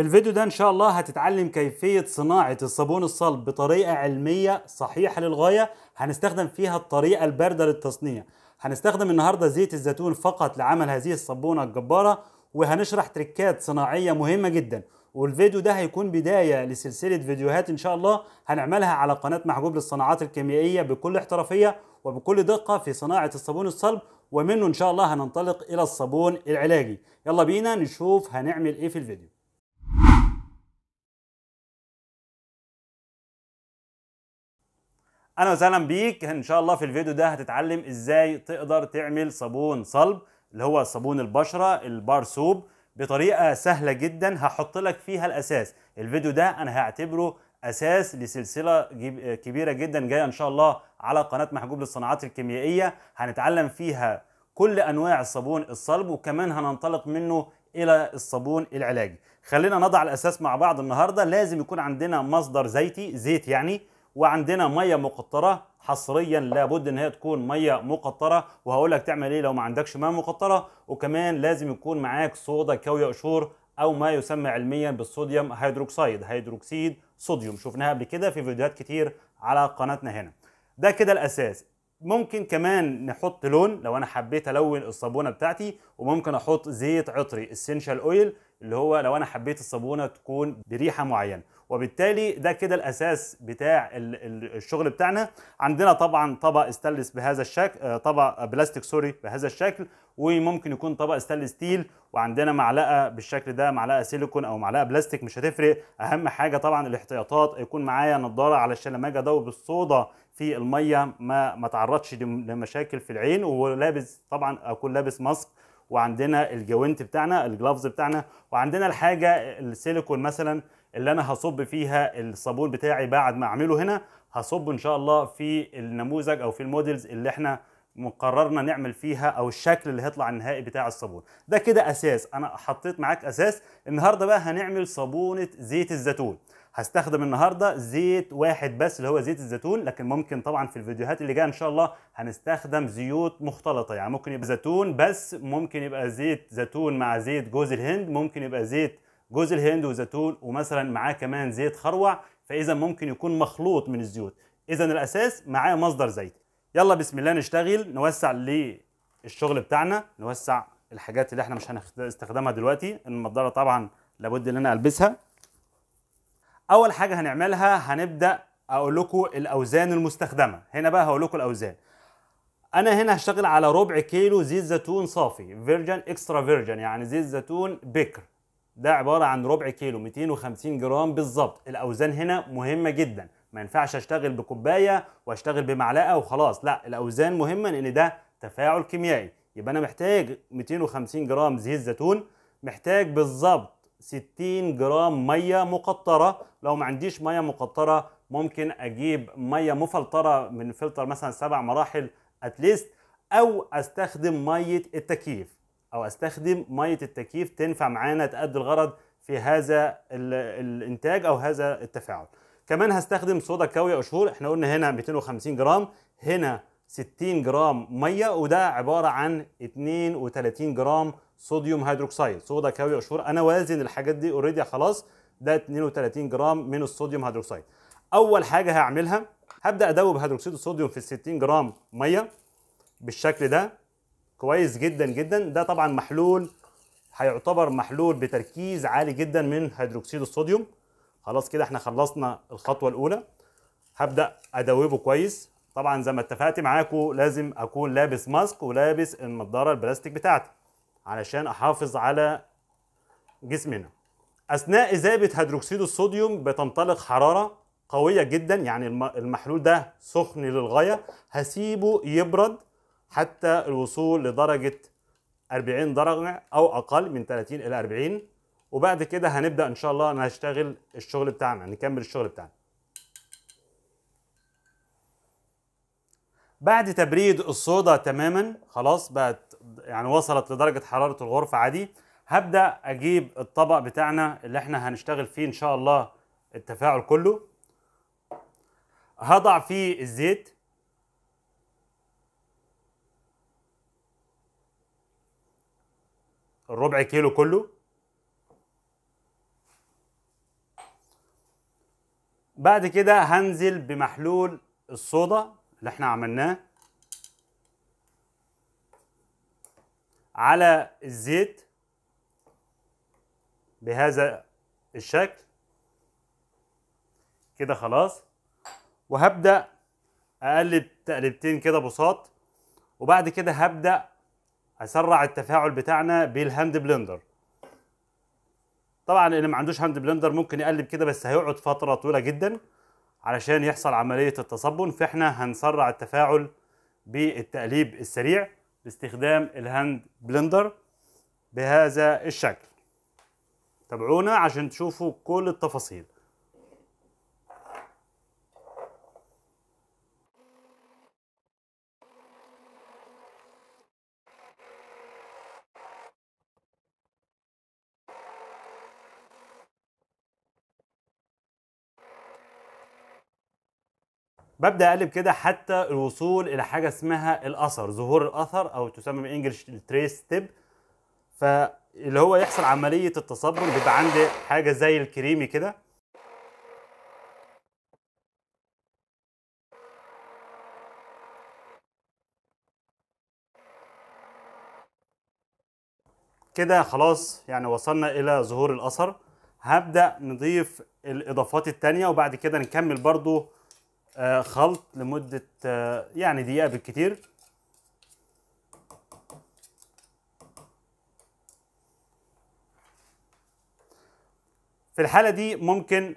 في الفيديو ده ان شاء الله هتتعلم كيفية صناعة الصابون الصلب بطريقة علمية صحيحة للغاية هنستخدم فيها الطريقة الباردة للتصنيع هنستخدم النهاردة زيت الزيتون فقط لعمل هذه الصابونة الجبارة وهنشرح تركات صناعية مهمة جدا والفيديو ده هيكون بداية لسلسلة فيديوهات ان شاء الله هنعملها على قناة محجوب للصناعات الكيميائية بكل احترافية وبكل دقة في صناعة الصابون الصلب ومنه ان شاء الله هننطلق الى الصابون العلاجي يلا بينا نشوف هنعمل ايه في الفيديو اهلا وسهلا بيك ان شاء الله في الفيديو ده هتتعلم ازاي تقدر تعمل صابون صلب اللي هو صابون البشره البار سوب بطريقه سهله جدا هحط لك فيها الاساس الفيديو ده انا هعتبره اساس لسلسله كبيره جدا جايه ان شاء الله على قناه محجوب للصناعات الكيميائيه هنتعلم فيها كل انواع الصابون الصلب وكمان هننطلق منه الى الصابون العلاجي خلينا نضع الاساس مع بعض النهارده لازم يكون عندنا مصدر زيتي زيت يعني وعندنا ميه مقطره حصريا لابد ان هي تكون ميه مقطره وهقول لك تعمل ايه لو ما عندكش ميه مقطره وكمان لازم يكون معاك صودا كاوي قشور او ما يسمى علميا بالصوديوم هيدروكسيد هيدروكسيد صوديوم شفناها قبل كده في فيديوهات كتير على قناتنا هنا ده كده الاساس ممكن كمان نحط لون لو انا حبيت الون الصابونه بتاعتي وممكن احط زيت عطري اسينشال اويل اللي هو لو انا حبيت الصابونه تكون بريحه معينه وبالتالي ده كده الاساس بتاع الشغل بتاعنا عندنا طبعا طبق استانلس بهذا الشكل آه، طبق بلاستيك سوري بهذا الشكل وممكن يكون طبق استانلس ستيل وعندنا معلقه بالشكل ده معلقه سيليكون او معلقه بلاستيك مش هتفرق اهم حاجه طبعا الاحتياطات يكون معايا نضاره علشان لما اجي ادوب الصودا في الميه ما ما تعرضش لمشاكل في العين ولابس طبعا اكون لابس ماسك وعندنا الجوينت بتاعنا الجلافز بتاعنا وعندنا الحاجه السيليكون مثلا اللي انا هصب فيها الصابون بتاعي بعد ما اعمله هنا هصب ان شاء الله في النموذج او في المودلز اللي احنا قررنا نعمل فيها او الشكل اللي هيطلع النهائي بتاع الصابون ده كده اساس انا حطيت معاك اساس النهارده بقى هنعمل صابونه زيت الزيتون هستخدم النهارده زيت واحد بس اللي هو زيت الزيتون لكن ممكن طبعا في الفيديوهات اللي جايه ان شاء الله هنستخدم زيوت مختلطه يعني ممكن يبقى زيتون بس ممكن يبقى زيت زيتون مع زيت جوز الهند ممكن يبقى زيت جوز الهند وزيتون ومثلا معاه كمان زيت خروع فاذا ممكن يكون مخلوط من الزيوت اذا الاساس معاه مصدر زيت يلا بسم الله نشتغل نوسع للشغل بتاعنا نوسع الحاجات اللي احنا مش هنستخدمها دلوقتي النضاره طبعا لابد ان انا البسها اول حاجه هنعملها هنبدا اقول لكم الاوزان المستخدمه هنا بقى هقول لكم الاوزان انا هنا هشتغل على ربع كيلو زيت زيتون صافي فيرجن اكسترا فيرجن يعني زيت زيتون بكر ده عباره عن ربع كيلو 250 جرام بالظبط الاوزان هنا مهمه جدا ما ينفعش اشتغل بكوبايه واشتغل بمعلقه وخلاص لا الاوزان مهمه لان ده تفاعل كيميائي يبقى انا محتاج 250 جرام زيت زيتون محتاج بالظبط 60 جرام ميه مقطره لو ما عنديش ميه مقطره ممكن اجيب ميه مفلتره من فلتر مثلا سبع مراحل اتليست او استخدم ميه التكييف او استخدم ميه التكييف تنفع معانا تأدي الغرض في هذا الانتاج او هذا التفاعل كمان هستخدم صودا كاوية اشهور احنا قلنا هنا 250 جرام هنا 60 جرام ميه وده عباره عن 32 جرام صوديوم هيدروكسيد صودا كاوي اشهر انا وازن الحاجات دي اوريدي خلاص ده 32 جرام من الصوديوم هيدروكسيد اول حاجه هعملها هبدا ادوب هيدروكسيد الصوديوم في 60 جرام ميه بالشكل ده كويس جدا جدا ده طبعا محلول هيعتبر محلول بتركيز عالي جدا من هيدروكسيد الصوديوم خلاص كده احنا خلصنا الخطوه الاولى هبدا ادوبه كويس طبعا زي ما اتفقت معاكم لازم اكون لابس ماسك ولابس النضاره البلاستيك بتاعتي علشان احافظ على جسمنا اثناء اذابه هيدروكسيد الصوديوم بتنطلق حراره قويه جدا يعني المحلول ده سخن للغايه هسيبه يبرد حتى الوصول لدرجه 40 درجه او اقل من 30 الى 40 وبعد كده هنبدا ان شاء الله نشتغل الشغل بتاعنا نكمل الشغل بتاعنا بعد تبريد الصودا تماما خلاص بقت يعني وصلت لدرجه حراره الغرفه عادي هبدا اجيب الطبق بتاعنا اللي احنا هنشتغل فيه ان شاء الله التفاعل كله هضع فيه الزيت الربع كيلو كله بعد كده هنزل بمحلول الصودا اللي احنا عملناه على الزيت بهذا الشكل كده خلاص وهبدأ أقلب تقلبتين كده بساط وبعد كده هبدأ أسرع التفاعل بتاعنا بالهاند بلندر طبعا اللي ما عندوش هاند بلندر ممكن يقلب كده بس هيقعد فترة طويلة جدا علشان يحصل عملية التصبن فاحنا هنسرع التفاعل بالتقليب السريع باستخدام الهاند بلندر بهذا الشكل تابعونا عشان تشوفوا كل التفاصيل ببدا اقلب كده حتى الوصول الى حاجه اسمها الاثر ظهور الاثر او تسمى بالانجلش التريس ستيب فاللي هو يحصل عمليه التصبغ بيبقى عندي حاجه زي الكريمي كده كده خلاص يعني وصلنا الى ظهور الاثر هبدا نضيف الاضافات التانية وبعد كده نكمل برضو آه، خلط لمدة آه، يعني دقيقة بالكتير في الحالة دي ممكن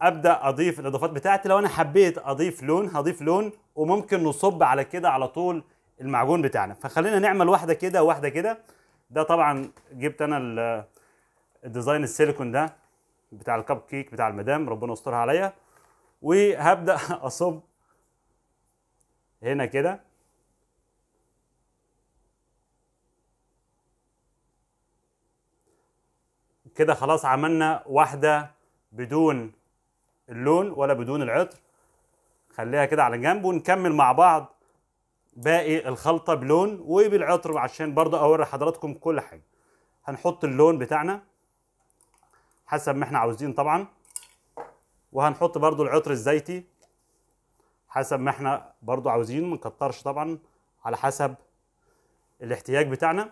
ابدا اضيف الاضافات بتاعتي لو انا حبيت اضيف لون هضيف لون وممكن نصب على كده على طول المعجون بتاعنا فخلينا نعمل واحده كده وواحده كده ده طبعا جبت انا الديزاين السيليكون ده بتاع الكب كيك بتاع المدام ربنا يسترها عليا وهبدا اصب هنا كده كده خلاص عملنا واحده بدون اللون ولا بدون العطر خليها كده على جنب ونكمل مع بعض باقي الخلطه بلون وبالعطر عشان برضه اوري حضراتكم كل حاجه هنحط اللون بتاعنا حسب ما احنا عاوزين طبعا وهنحط برضو العطر الزيتي حسب ما احنا برضو عاوزين ما نكترش طبعا على حسب الاحتياج بتاعنا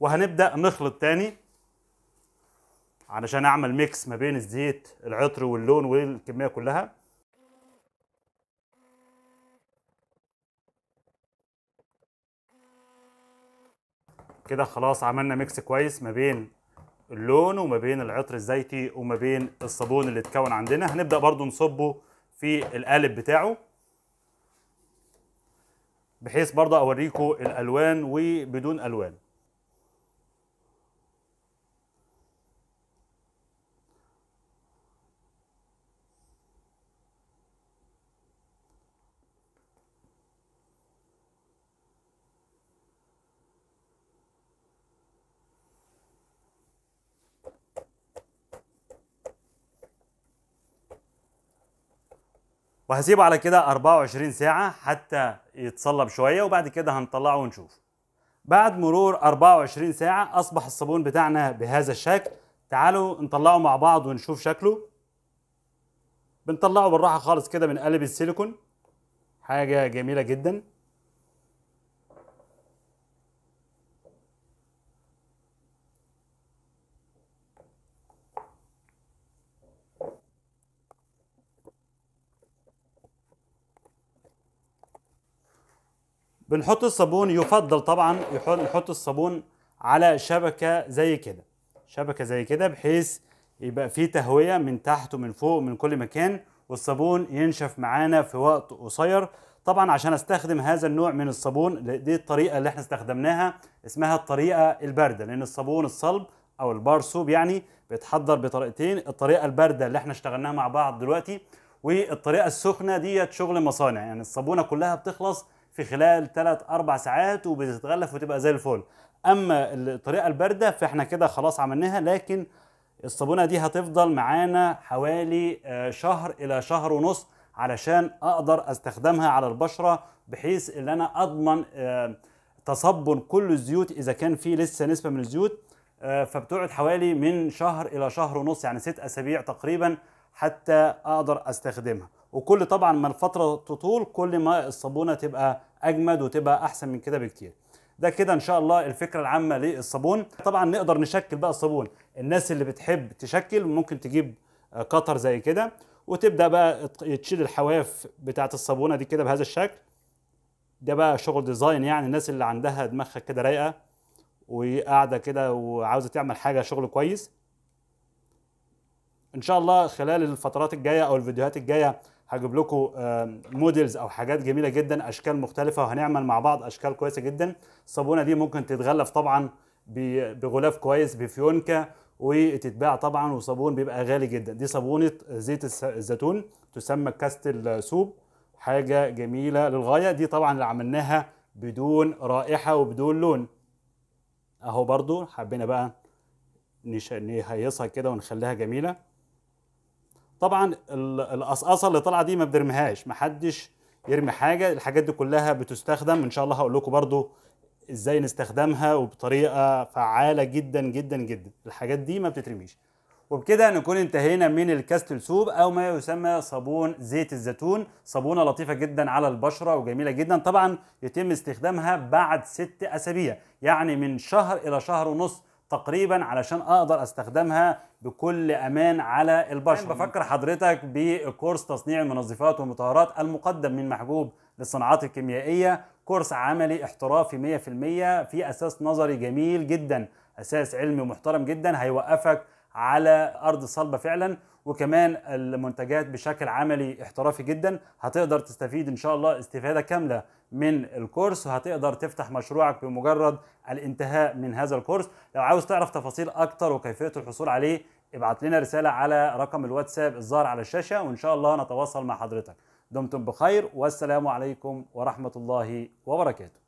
وهنبدا نخلط تاني علشان اعمل ميكس ما بين الزيت العطر واللون والكميه كلها كده خلاص عملنا ميكس كويس ما بين اللون وما بين العطر الزيتي وما بين الصابون اللي اتكون عندنا هنبدا برضو نصبه في القالب بتاعه بحيث برضه اوريكم الالوان وبدون الوان وهسيبه على كده 24 ساعة حتى يتصلب شوية وبعد كده هنطلعه ونشوف بعد مرور 24 ساعة أصبح الصابون بتاعنا بهذا الشكل تعالوا نطلعه مع بعض ونشوف شكله بنطلعه بالراحة خالص كده من قلب السيليكون حاجة جميلة جدا بنحط الصابون يفضل طبعا نحط الصابون على شبكه زي كده شبكه زي كده بحيث يبقى فيه تهويه من تحت ومن فوق ومن كل مكان والصابون ينشف معانا في وقت قصير طبعا عشان استخدم هذا النوع من الصابون دي الطريقه اللي احنا استخدمناها اسمها الطريقه البارده لان الصابون الصلب او البارسوب يعني بيتحضر بطريقتين الطريقه البارده اللي احنا اشتغلناها مع بعض دلوقتي والطريقه السخنه ديت شغل مصانع يعني الصابونه كلها بتخلص في خلال 3 أربع ساعات وبتتغلف وتبقى زي الفل اما الطريقه البارده فاحنا كده خلاص عملناها لكن الصابونه دي هتفضل معانا حوالي آه، شهر الى شهر ونص علشان اقدر استخدمها على البشره بحيث ان انا اضمن آه، تصبن كل الزيوت اذا كان في لسه نسبه من الزيوت آه، فبتقعد حوالي من شهر الى شهر ونص يعني ست اسابيع تقريبا حتى اقدر استخدمها وكل طبعا ما الفتره تطول كل ما الصابونه تبقى اجمد وتبقى احسن من كده بكتير ده كده ان شاء الله الفكره العامه للصابون طبعا نقدر نشكل بقى الصابون الناس اللي بتحب تشكل ممكن تجيب آه، قطر زي كده وتبدا بقى تشيل الحواف بتاعه الصابونه دي كده بهذا الشكل ده بقى شغل ديزاين يعني الناس اللي عندها دماغها كده رايقه وقاعده كده وعاوزه تعمل حاجه شغل كويس ان شاء الله خلال الفترات الجايه او الفيديوهات الجايه هجيب لكم موديلز آه، او حاجات جميله جدا اشكال مختلفه وهنعمل مع بعض اشكال كويسه جدا الصابونه دي ممكن تتغلف طبعا بغلاف كويس بفيونكه وتتباع طبعا وصابون بيبقى غالي جدا دي صابونه زيت الزيتون تسمى كاستل سوب حاجه جميله للغايه دي طبعا اللي عملناها بدون رائحه وبدون لون اهو برضو حبينا بقى نهيصها كده ونخليها جميله طبعا القصقصه اللي طالعه دي ما بنرميهاش محدش يرمي حاجه الحاجات دي كلها بتستخدم ان شاء الله هقول لكم برضو ازاي نستخدمها وبطريقه فعاله جدا جدا جدا الحاجات دي ما بتترميش وبكده نكون انتهينا من الكاستل سوب او ما يسمى صابون زيت الزيتون صابونه لطيفه جدا على البشره وجميله جدا طبعا يتم استخدامها بعد ست اسابيع يعني من شهر الى شهر ونص تقريبا علشان اقدر استخدمها بكل امان على البشر يعني بفكر حضرتك بكورس تصنيع المنظفات والمطهرات المقدم من محجوب للصناعات الكيميائيه كورس عملي احترافي 100% في اساس نظري جميل جدا اساس علمي محترم جدا هيوقفك على ارض صلبه فعلا وكمان المنتجات بشكل عملي احترافي جدا هتقدر تستفيد ان شاء الله استفاده كامله من الكورس وهتقدر تفتح مشروعك بمجرد الانتهاء من هذا الكورس لو عاوز تعرف تفاصيل اكتر وكيفيه الحصول عليه ابعت لنا رساله على رقم الواتساب الظاهر على الشاشه وان شاء الله نتواصل مع حضرتك دمتم بخير والسلام عليكم ورحمه الله وبركاته